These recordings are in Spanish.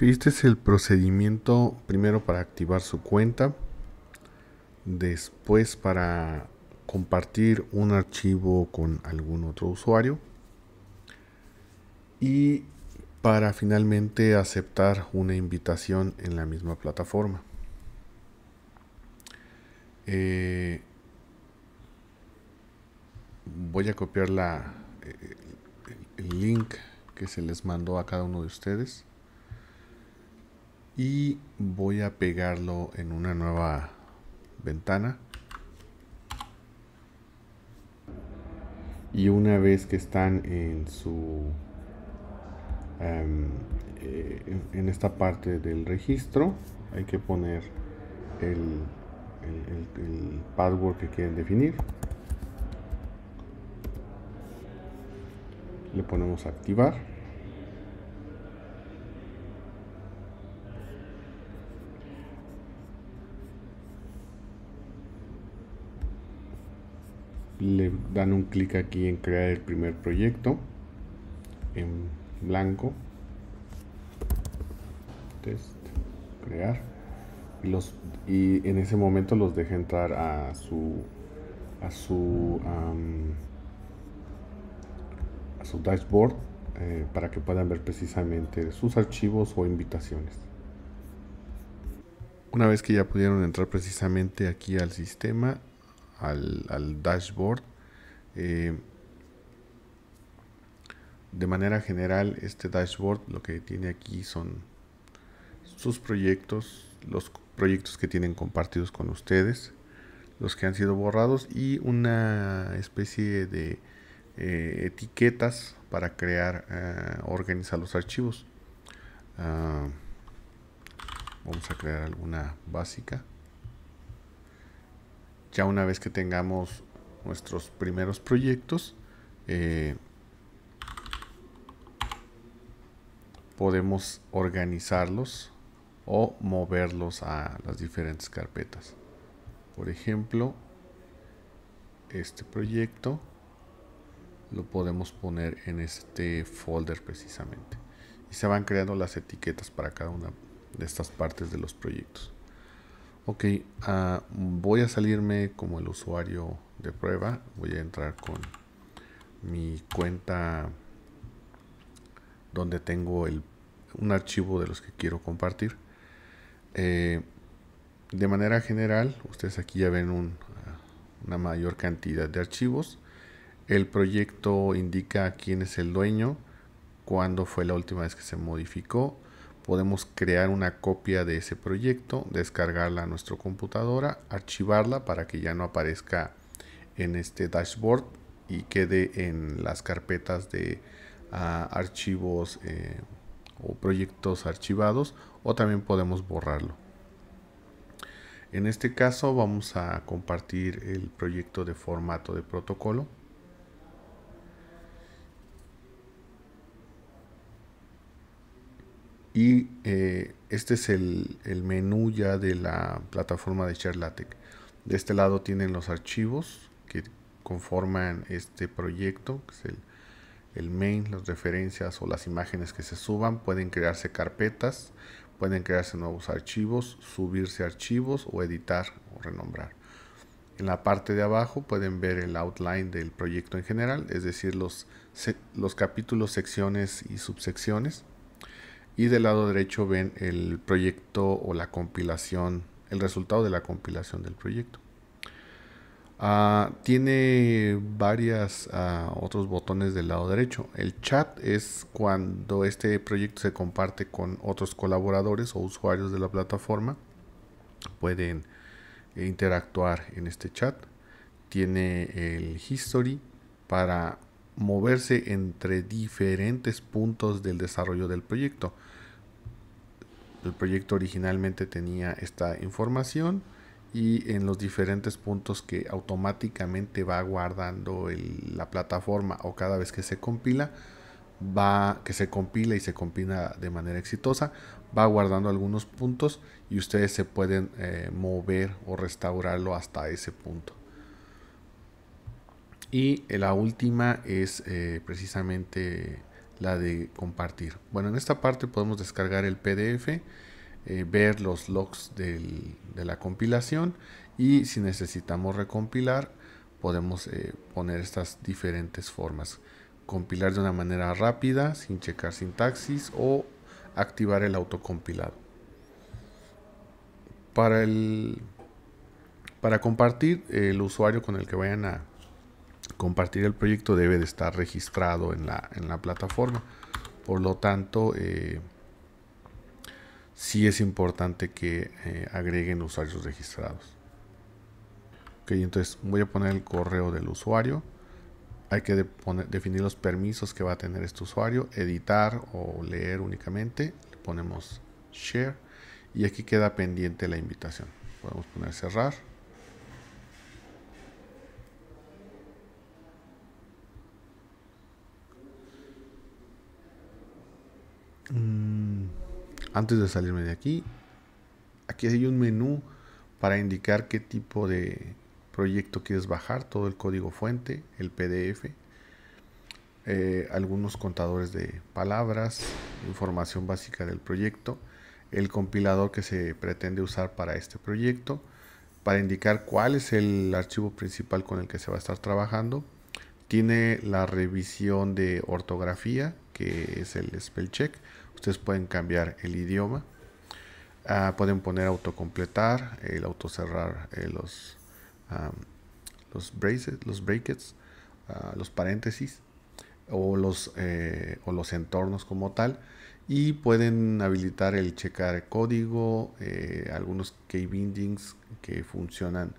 este es el procedimiento primero para activar su cuenta, después para compartir un archivo con algún otro usuario y para finalmente aceptar una invitación en la misma plataforma. Eh, voy a copiar la, eh, el link que se les mandó a cada uno de ustedes y voy a pegarlo en una nueva ventana y una vez que están en su em, eh, en esta parte del registro hay que poner el, el password que quieren definir le ponemos activar le dan un clic aquí en crear el primer proyecto en blanco test crear y los y en ese momento los deja entrar a su a su a su dashboard eh, para que puedan ver precisamente sus archivos o invitaciones una vez que ya pudieron entrar precisamente aquí al sistema al, dashboard. Eh, de manera general, este dashboard lo que tiene aquí son sus proyectos, los proyectos que tienen compartidos con ustedes, los que han sido borrados y una especie de eh, etiquetas para crear, ah, organizar los archivos. Ah, vamos a crear alguna básica ya una vez que tengamos nuestros primeros proyectos, eh, podemos organizarlos o moverlos a las diferentes carpetas. Por ejemplo, este proyecto lo podemos poner en este folder precisamente. Y se van creando las etiquetas para cada una de estas partes de los proyectos. Ok, ah, voy a salirme como el usuario de prueba. Voy a entrar con mi cuenta donde tengo un archivo de los que quiero compartir. Eh, de manera general, ustedes aquí ya ven ah, una mayor cantidad de archivos. El proyecto indica quién es el dueño, cuándo fue la última vez que se modificó podemos crear una copia de ese proyecto, descargarla a nuestra computadora, archivarla para que ya no aparezca en este dashboard y quede en las carpetas de ah, archivos eh, o proyectos archivados o también podemos borrarlo. En este caso vamos a compartir el proyecto de formato de protocolo. Y eh, este es el, menú ya de la plataforma de ShareLatex. De este lado tienen los archivos que conforman este proyecto, que es el, main, las referencias o las imágenes que se suban. Pueden crearse carpetas, pueden crearse nuevos archivos, subirse archivos o editar o renombrar. En la parte de abajo pueden ver el outline del proyecto en general, es decir, los, los capítulos, secciones y subsecciones y del lado derecho ven el proyecto o la compilación, el resultado de la compilación del proyecto. Ah, tiene varias ah, otros botones del lado derecho. El chat es cuando este proyecto se comparte con otros colaboradores o usuarios de la plataforma. Pueden interactuar en este chat. Tiene el history para moverse entre diferentes puntos del desarrollo del proyecto. El proyecto originalmente tenía esta información y en los diferentes puntos que automáticamente va guardando la plataforma o cada vez que se compila, va que se compila y se compila de manera exitosa, va guardando algunos puntos y ustedes se pueden eh, mover o restaurarlo hasta ese punto. Y la última es eh, precisamente la de compartir. Bueno, en esta parte podemos descargar el PDF, eh, ver los logs de la compilación y si necesitamos recompilar podemos eh, poner estas diferentes formas. Compilar de una manera rápida, sin checar sintaxis o activar el autocompilado. Para, para compartir el usuario con el que vayan a compartir el proyecto debe de estar registrado en la, plataforma. Por lo tanto, eh, si es importante que eh, agreguen usuarios registrados. Ok, entonces voy a poner el correo del usuario. Hay que definir los permisos que va a tener este usuario, editar o leer únicamente. Le ponemos share y aquí queda pendiente la invitación. Podemos poner cerrar. Mm, antes de salirme de aquí, aquí hay un menú para indicar qué tipo de proyecto quieres bajar, todo el código fuente, el PDF, eh, algunos contadores de palabras, información básica del proyecto, el compilador que se pretende usar para este proyecto, para indicar cuál es el archivo principal con el que se va a estar trabajando. Tiene la revisión de ortografía, que es el spell check, Ustedes pueden cambiar el idioma. Ah, pueden poner autocompletar, el auto eh, los, los braces, los brackets, ah, los paréntesis o los, eh, los entornos como tal. Y pueden habilitar el checar código, eh, algunos key bindings que funcionan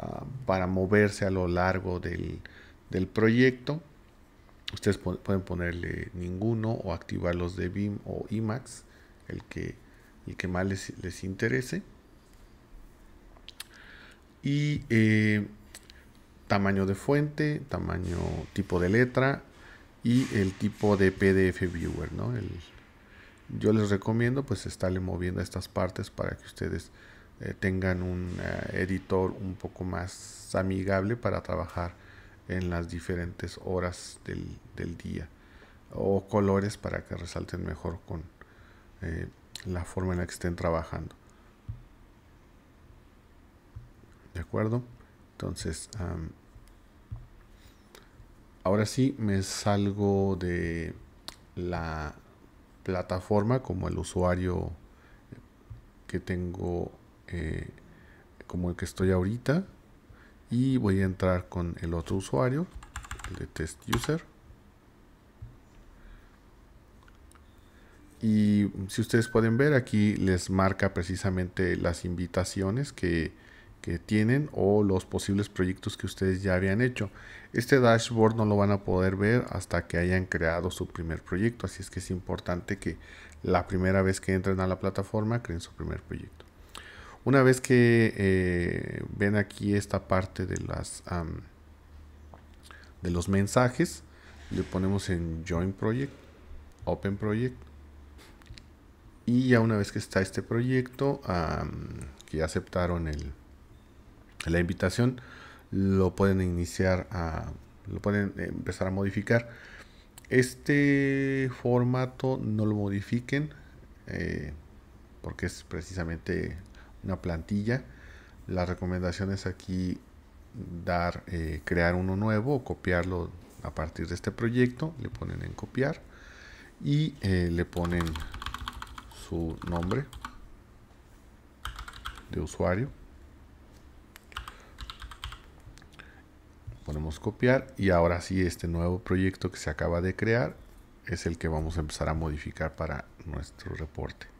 ah, para moverse a lo largo del, del proyecto. Ustedes pueden ponerle ninguno o activar los de BIM o IMAX, el que, que más les, interese. Y eh, tamaño de fuente, tamaño tipo de letra y el tipo de PDF Viewer. ¿no? yo les recomiendo pues estarle moviendo estas partes para que ustedes eh, tengan un eh, editor un poco más amigable para trabajar en las diferentes horas del, día o colores para que resalten mejor con eh, la forma en la que estén trabajando de acuerdo entonces ahora sí me salgo de la plataforma como el usuario que tengo eh, como el que estoy ahorita y voy a entrar con el otro usuario el de test user y si ustedes pueden ver aquí les marca precisamente las invitaciones que, que tienen o los posibles proyectos que ustedes ya habían hecho este dashboard no lo van a poder ver hasta que hayan creado su primer proyecto así es que es importante que la primera vez que entren a la plataforma creen su primer proyecto una vez que eh, ven aquí esta parte de las de los mensajes, le ponemos en Join Project, Open Project. Y ya una vez que está este proyecto, que ya aceptaron la invitación, lo pueden iniciar a, lo pueden empezar a modificar. Este formato no lo modifiquen eh, porque es precisamente una plantilla. La recomendación es aquí dar, eh, crear uno nuevo o copiarlo a partir de este proyecto. Le ponen en copiar y eh, le ponen su nombre de usuario. Ponemos copiar y ahora sí este nuevo proyecto que se acaba de crear es el que vamos a empezar a modificar para nuestro reporte.